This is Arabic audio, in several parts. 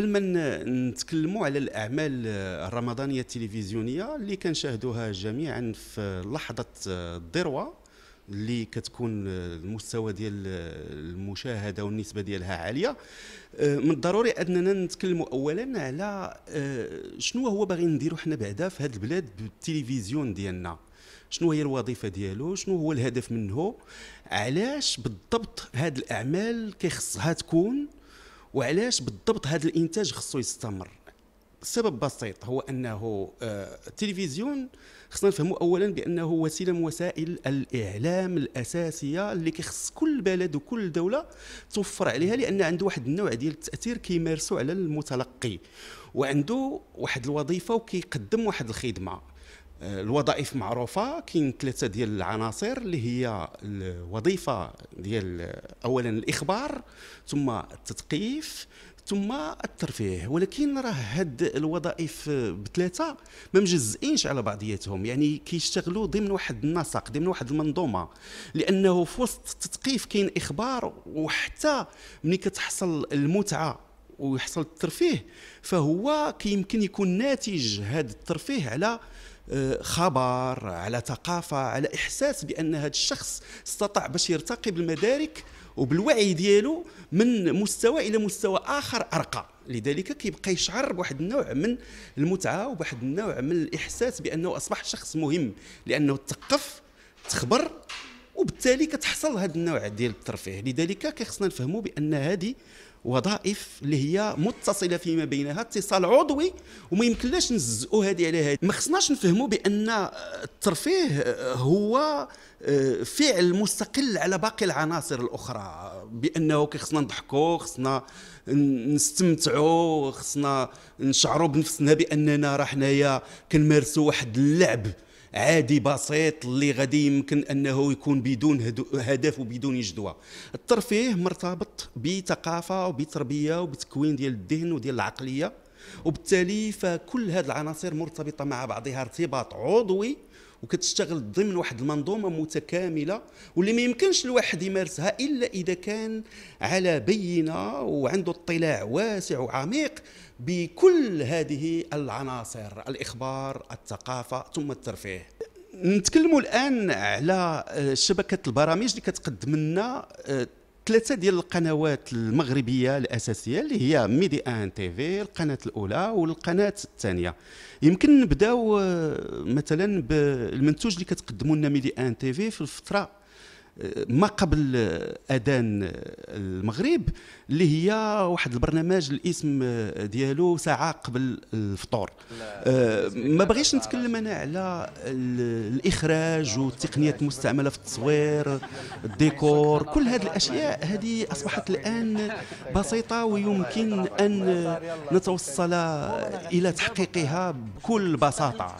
قبل ما نتكلموا على الاعمال الرمضانيه التلفزيونيه اللي كنشاهدوها جميعا في لحظه الذروه اللي كتكون المستوى ديال المشاهده والنسبه ديالها عاليه أه، من الضروري اننا نتكلموا اولا على أه، شنو هو باغي نديرو حنا بعدا في هذه البلاد بالتلفزيون ديالنا شنو هي الوظيفه ديالو شنو هو الهدف منه علاش بالضبط هاد الاعمال كيخصها تكون وعلاش بالضبط هذا الانتاج خصو يستمر السبب بسيط هو انه آه، التلفزيون خصنا نفهموا اولا بانه وسيله من وسائل الاعلام الاساسيه اللي كيخص كل بلد وكل دوله توفر عليها لان عنده واحد النوع ديال التاثير كيمارسو على المتلقي وعنده واحد الوظيفه وكيقدم واحد الخدمه آه، الوظائف معروفه كاين ثلاثه ديال العناصر اللي هي الوظيفه ديال آه، اولا الاخبار ثم التثقيف ثم الترفيه ولكن راه هاد الوظائف آه، بثلاثه ما مجزئينش على بعضياتهم يعني كيشتغلوا ضمن واحد النسق ضمن واحد المنظومه لانه في وسط التثقيف كاين اخبار وحتى ملي كتحصل المتعه ويحصل الترفيه فهو كيمكن يكون ناتج هذا الترفيه على خبر على ثقافه على احساس بان هذا الشخص استطاع باش يرتقي بالمدارك وبالوعي ديالو من مستوى الى مستوى اخر ارقى لذلك كيبقى يشعر بواحد النوع من المتعه وبواحد النوع من الاحساس بانه اصبح شخص مهم لانه تثقف تخبر وبالتالي كتحصل هذا النوع ديال الترفيه لذلك كيخصنا نفهموا بان هذه وظائف اللي هي متصله فيما بينها اتصال عضوي وما يمكنناش نزقوا هذه على هذه ما خصناش نفهموا بان الترفيه هو آه، فعل مستقل على باقي العناصر الاخرى بانه خصنا نضحكوا خصنا نستمتعوا خصنا نشعروا بنفسنا باننا راه حنايا كنمارسوا واحد اللعب عادي بسيط اللي غادي يمكن انه يكون بدون هدف وبدون جدوى الترفيه مرتبط بثقافه وبتربيه وبتكوين ديال الذهن وديال العقليه وبالتالي فكل هذه العناصر مرتبطه مع بعضها ارتباط عضوي وكتشتغل ضمن واحد المنظومه متكامله واللي ما يمكنش الواحد يمارسها الا اذا كان على بينه وعنده اطلاع واسع وعميق بكل هذه العناصر الاخبار الثقافه ثم الترفيه نتكلموا الان على آه، شبكه البرامج اللي كتقدم لنا آه، ثلاثه ديال القنوات المغربيه الاساسيه اللي هي ميدي ان تي في القناه الاولى والقناه الثانيه يمكن نبداو آه، مثلا بالمنتوج اللي كتقدموا لنا ميدي ان تي في في الفتره ما قبل اذان المغرب اللي هي واحد البرنامج الاسم ديالو ساعه قبل الفطور ما بغيش نتكلم انا على الاخراج والتقنيات المستعمله في التصوير الديكور كل هذه الاشياء هذه اصبحت الان بسيطه ويمكن ان نتوصل الى تحقيقها بكل بساطه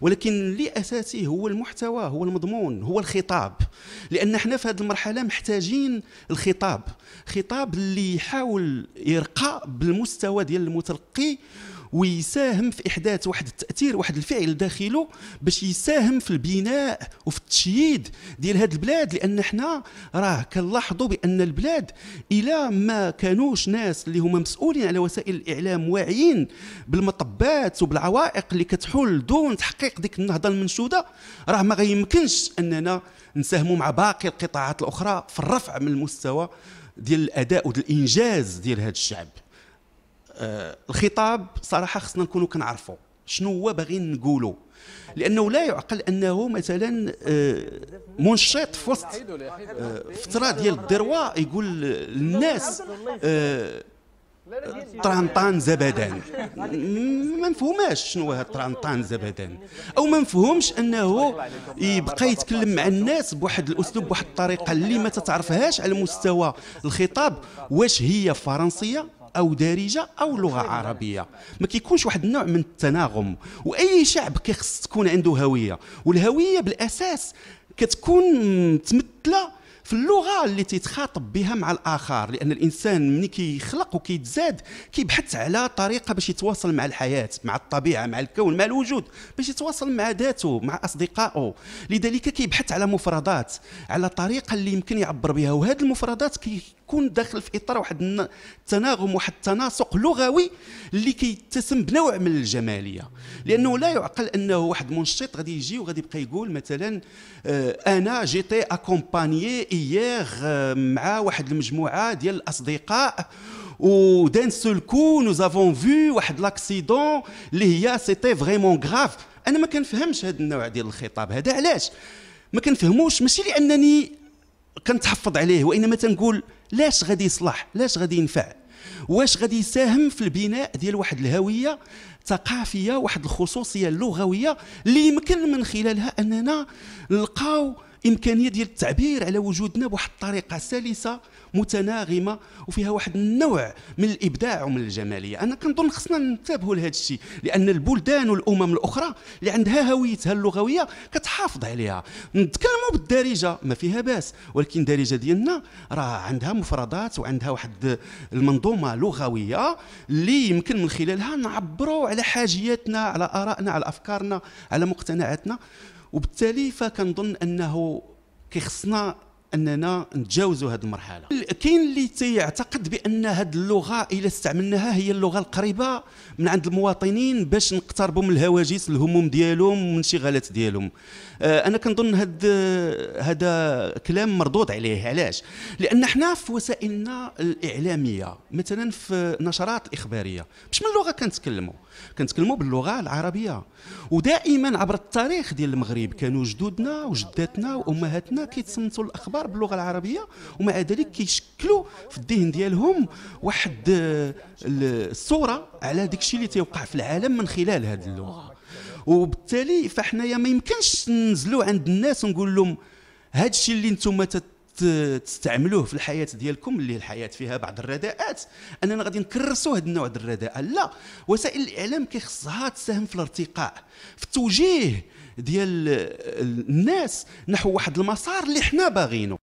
ولكن اللي اساسي هو المحتوى هو المضمون هو الخطاب لأن لان احنا في هذه المرحله محتاجين الخطاب خطاب اللي يحاول يرقى بالمستوى ديال المتلقي ويساهم في احداث واحد التاثير واحد الفعل داخله باش يساهم في البناء وفي التشييد ديال هذه البلاد لان حنا راه كنلاحظوا بان البلاد الى ما كانوش ناس اللي هما مسؤولين على وسائل الاعلام واعيين بالمطبات وبالعوائق اللي كتحول دون تحقيق ديك النهضه المنشوده راه ما غيمكنش اننا نساهموا مع باقي القطاعات الاخرى في الرفع من المستوى ديال الاداء والانجاز ديال هذا الشعب آه، الخطاب صراحه خصنا نكونوا كنعرفوا شنو هو باغيين نقولوا لانه لا يعقل انه مثلا آه، منشط في وسط آه، فتره ديال الذروه يقول للناس طرانطان زبدان ما مفهوماش شنو هو طرانطان زبدان او ما مفهومش انه يبقى يتكلم مع الناس بواحد الاسلوب بواحد الطريقه اللي ما تتعرفهاش على مستوى الخطاب واش هي فرنسيه او دارجه او لغه عربيه ما كيكونش واحد النوع من التناغم واي شعب كيخص تكون عنده هويه والهويه بالاساس كتكون متمثله في اللغه اللي تيتخاطب بها مع الاخر لان الانسان ملي كيخلق وكيتزاد كيبحث على طريقه باش يتواصل مع الحياه مع الطبيعه مع الكون مع الوجود باش يتواصل مع ذاته مع اصدقائه لذلك كيبحث على مفردات على طريقه اللي يمكن يعبر بها وهذه المفردات كي كيكون داخل في اطار واحد التناغم واحد التناسق لغوي اللي كيتسم بنوع من الجماليه لانه لا يعقل انه واحد منشط غادي يجي وغادي يبقى يقول مثلا آه، انا جيتي اكومباني اييغ آه، مع واحد المجموعه ديال الاصدقاء ودان سول كو نو زافون فيو واحد لاكسيدون اللي هي سيتي فريمون غراف انا ما كنفهمش هذا النوع ديال الخطاب هذا علاش ما كنفهموش ماشي لانني كنتحفظ عليه وانما تنقول لاش غادي يصلح لاش غادي ينفع واش غادي يساهم في البناء ديال واحد الهويه ثقافيه واحد الخصوصيه اللغويه اللي يمكن من خلالها اننا نلقاو امكانيه ديال التعبير على وجودنا بواحد الطريقه سلسه متناغمه وفيها واحد النوع من الابداع ومن الجماليه انا كنظن خصنا ننتبهوا لهذا الشيء لان البلدان والامم الاخرى اللي عندها هويتها اللغويه كتحافظ عليها نتكلموا بالدارجه ما فيها باس ولكن الدارجه ديالنا راه عندها مفردات وعندها واحد المنظومه لغويه اللي يمكن من خلالها نعبروا على حاجياتنا على ارائنا على افكارنا على مقتنعاتنا وبالتالي فكنظن انه كيخصنا اننا نتجاوزوا هذه المرحله كاين اللي تيعتقد بان هذه اللغه الا استعملناها هي اللغه القريبه من عند المواطنين باش نقتربوا من الهواجس الهموم ديالهم والانشغالات ديالهم آه انا كنظن هذا هذا كلام مردود عليه علاش لان احنا في وسائلنا الاعلاميه مثلا في نشرات اخباريه مش من اللغه كنتكلموا كنتكلموا باللغه العربيه ودائما عبر التاريخ ديال المغرب كانوا جدودنا وجداتنا وامهاتنا كيتصنتوا الاخبار كبار باللغه العربيه ومع ذلك كيشكلوا في الذهن ديالهم واحد آه، الصوره على داكشي اللي تيوقع في العالم من خلال هذه اللغه وبالتالي فحنايا ما يمكنش ننزلوا عند الناس ونقول لهم هذا الشيء اللي انتم تستعملوه في الحياه ديالكم اللي الحياه فيها بعض الرداءات اننا غادي نكرسوا هذا النوع ديال الرداءه لا وسائل الاعلام كيخصها تساهم في الارتقاء في التوجيه ديال الناس نحو واحد المسار اللي حنا باغينه